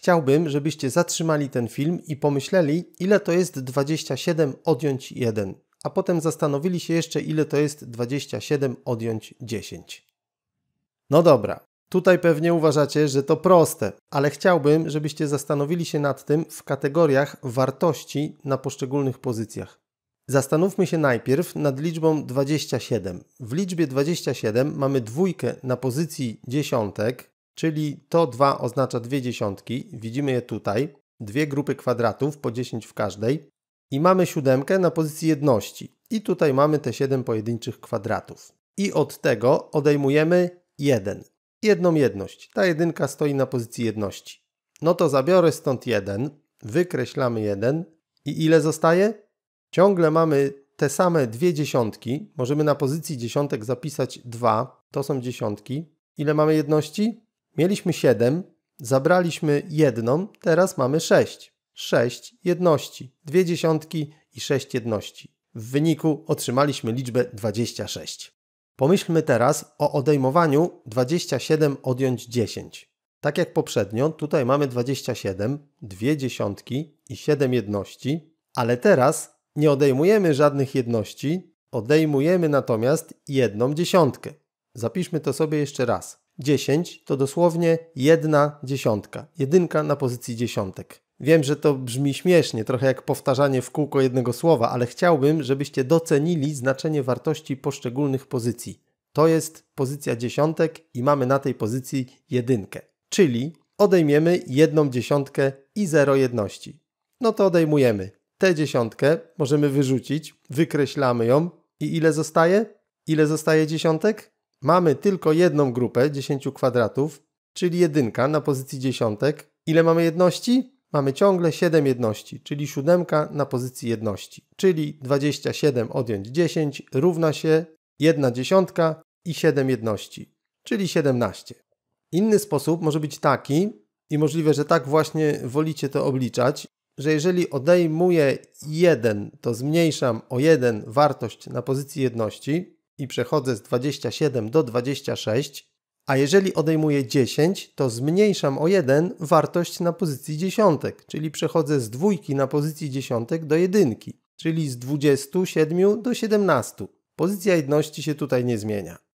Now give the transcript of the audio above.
chciałbym, żebyście zatrzymali ten film i pomyśleli, ile to jest 27 odjąć 1, a potem zastanowili się jeszcze, ile to jest 27 odjąć 10. No dobra, tutaj pewnie uważacie, że to proste, ale chciałbym, żebyście zastanowili się nad tym w kategoriach wartości na poszczególnych pozycjach. Zastanówmy się najpierw nad liczbą 27. W liczbie 27 mamy dwójkę na pozycji dziesiątek, czyli to 2 oznacza dwie dziesiątki, widzimy je tutaj, dwie grupy kwadratów po 10 w każdej i mamy siódemkę na pozycji jedności i tutaj mamy te 7 pojedynczych kwadratów. I od tego odejmujemy 1, jedną jedność, ta jedynka stoi na pozycji jedności. No to zabiorę stąd 1, wykreślamy 1 i ile zostaje? Ciągle mamy te same dwie dziesiątki, możemy na pozycji dziesiątek zapisać 2, to są dziesiątki. Ile mamy jedności? Mieliśmy 7, zabraliśmy jedną, teraz mamy 6. 6 jedności, 2 dziesiątki i 6 jedności. W wyniku otrzymaliśmy liczbę 26. Pomyślmy teraz o odejmowaniu 27 odjąć 10. Tak jak poprzednio, tutaj mamy 27, 2 dziesiątki i 7 jedności, ale teraz nie odejmujemy żadnych jedności, odejmujemy natomiast jedną dziesiątkę. Zapiszmy to sobie jeszcze raz. 10 to dosłownie jedna dziesiątka. Jedynka na pozycji dziesiątek. Wiem, że to brzmi śmiesznie, trochę jak powtarzanie w kółko jednego słowa, ale chciałbym, żebyście docenili znaczenie wartości poszczególnych pozycji. To jest pozycja dziesiątek i mamy na tej pozycji jedynkę. Czyli odejmiemy jedną dziesiątkę i zero jedności. No to odejmujemy. Tę dziesiątkę możemy wyrzucić, wykreślamy ją i ile zostaje? Ile zostaje dziesiątek? mamy tylko jedną grupę 10 kwadratów, czyli jedynka na pozycji dziesiątek. Ile mamy jedności? Mamy ciągle 7 jedności, czyli siódemka na pozycji jedności, czyli 27 odjąć 10 równa się 1 dziesiątka i 7 jedności, czyli 17. Inny sposób może być taki, i możliwe, że tak właśnie wolicie to obliczać, że jeżeli odejmuję 1, to zmniejszam o 1 wartość na pozycji jedności, i przechodzę z 27 do 26, a jeżeli odejmuję 10, to zmniejszam o 1 wartość na pozycji dziesiątek, czyli przechodzę z dwójki na pozycji dziesiątek do jedynki, czyli z 27 do 17. Pozycja jedności się tutaj nie zmienia.